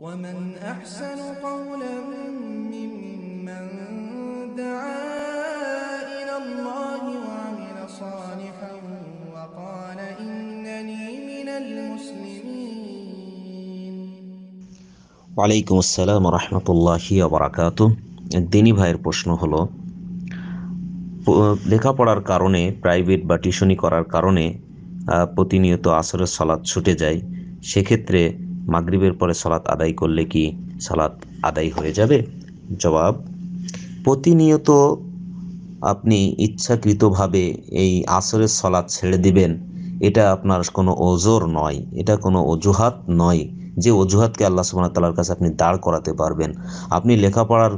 ومن أحسن قولا ممن دعا إلى الله وعمل صالحا وقال إنني من المسلمين وعليكم السلام ورحمة الله وبركاته দিনী ভাইয়ের প্রশ্ন হলো লেখাপড়ার কারণে প্রাইভেট বা টিউশনি করার কারণে প্রতিনিয়ত আসরের সলাদ ছুটে যায় সেক্ষেত্রে মাগরিবের পরে সালাত আদায় করলে কি সালাত আদায় হয়ে যাবে জবাব প্রতিনিয়ত আপনি ইচ্ছাকৃতভাবে এই আসরের সালাত ছেড়ে দিবেন এটা আপনার কোনো ওজোর নয় এটা কোনো অজুহাত নয় যে অজুহাতকে আল্লাহ সুবাহ তাল্লার কাছে আপনি দাঁড় করাতে পারবেন আপনি লেখাপড়ার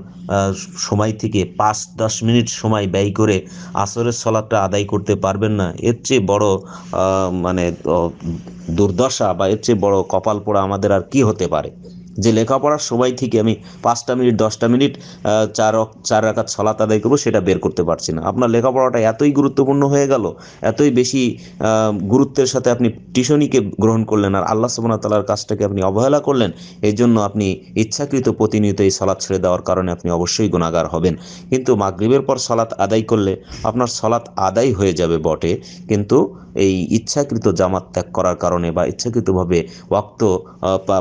সময় থেকে পাঁচ দশ মিনিট সময় ব্যয় করে আসরের সলাদটা আদায় করতে পারবেন না এর চেয়ে বড় মানে দুর্দশা বা এর চেয়ে বড় কপাল পোড়া আমাদের আর কি হতে পারে যে লেখাপড়ার সময় থেকে আমি পাঁচটা মিনিট দশটা মিনিট চার চার রাখাত সলাত আদায় করবো সেটা বের করতে পারছি না আপনার লেখাপড়াটা এতই গুরুত্বপূর্ণ হয়ে গেল এতই বেশি গুরুত্বের সাথে আপনি টিউশনিকে গ্রহণ করলেন আর আল্লাহ সুবাহ তালার কাজটাকে আপনি অবহেলা করলেন এই জন্য আপনি ইচ্ছাকৃত প্রতিনিয়ত এই সলাদ ছেড়ে দেওয়ার কারণে আপনি অবশ্যই গুণাগার হবেন কিন্তু মাগরীবের পর সলাৎ আদায় করলে আপনার সলাৎ আদায় হয়ে যাবে বটে কিন্তু এই ইচ্ছাকৃত জামাত ত্যাগ করার কারণে বা ইচ্ছাকৃতভাবে ওয়াক্ত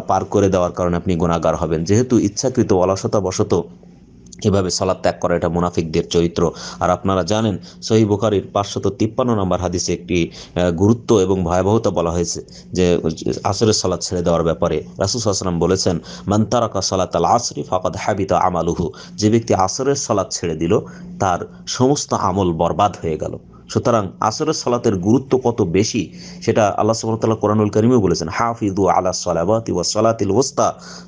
পার করে দেওয়ার কারণে আপনি গুণাগার হবেন যেহেতু ইচ্ছাকৃত অলসতাবশত এভাবে সলাদ ত্যাগ করা এটা মুনাফিকদের চরিত্র আর আপনারা জানেন সহি বুখারির পাঁচশত তিপ্পান্ন নম্বর হাদিসে একটি গুরুত্ব এবং ভয়াবহতা বলা হয়েছে যে আসরের সলাদ ছেড়ে দেওয়ার ব্যাপারে রাসুস আসলাম বলেছেন মান্তারাকা সলাত আল আসরি ফাকাদ হাবিতা আমালুহু যে ব্যক্তি আসরের সলাদ ছেড়ে দিল তার সমস্ত আমল বরবাদ হয়ে গেল সুতরাং আসরের সালাতের গুরুত্ব কত বেশি সেটা আল্লাহ সুবাহতাল্লাহ কোরআনুল করিমেও বলেছেন হাফিদু আলা সালাবাত ওয়া সালাতিল ওস্তা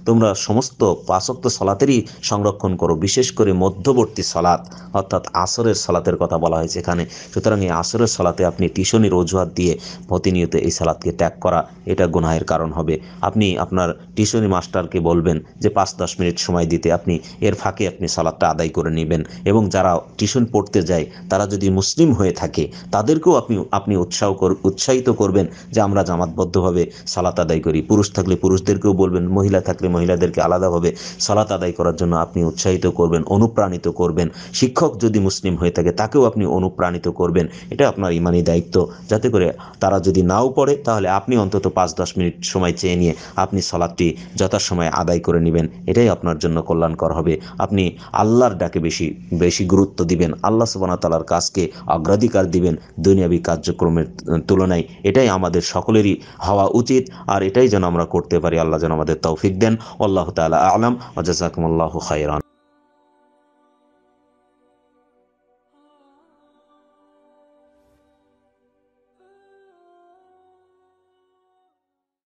তোমরা সমস্ত পাঁচক্ত সালাতেরই সংরক্ষণ করো বিশেষ করে মধ্যবর্তী সালাত অর্থাৎ আসরের সালাতের কথা বলা হয়েছে এখানে সুতরাং এই আসরের সালাতে আপনি টিউশনির অজুহাত দিয়ে প্রতিনিয়ত এই সালাদকে ত্যাগ করা এটা গুনাহের কারণ হবে আপনি আপনার টিউশনি মাস্টারকে বলবেন যে পাঁচ দশ মিনিট সময় দিতে আপনি এর ফাঁকে আপনি সালাদটা আদায় করে নেবেন এবং যারা টিউশন পড়তে যায় তারা যদি মুসলিম হয়ে থাকে থাকে তাদেরকেও আপনি আপনি উৎসাহ কর উৎসাহিত করবেন যে আমরা জামাতবদ্ধভাবে সালাত আদায় করি পুরুষ থাকলে পুরুষদেরকেও বলবেন মহিলা থাকলে মহিলাদেরকে আলাদাভাবে সালাত আদায় করার জন্য আপনি উৎসাহিত করবেন অনুপ্রাণিত করবেন শিক্ষক যদি মুসলিম হয়ে থাকে তাকেও আপনি অনুপ্রাণিত করবেন এটা আপনার ইমানি দায়িত্ব যাতে করে তারা যদি নাও পড়ে তাহলে আপনি অন্তত পাঁচ দশ মিনিট সময় চেয়ে নিয়ে আপনি সলাদটি যথাসময়ে আদায় করে নেবেন এটাই আপনার জন্য কল্যাণকর হবে আপনি আল্লাহর ডাকে বেশি বেশি গুরুত্ব দিবেন আল্লাহ সুবানা তালার কাজকে অগ্রাধিকার অগ্রাধিকার দিবেন দুনিয়াবি কার্যক্রমের তুলনায় এটাই আমাদের সকলেরই হওয়া উচিত আর এটাই যেন আমরা করতে পারি আল্লাহ যেন আমাদের তৌফিক দেন আল্লাহ তালা আলম আল্লাহ খাইরান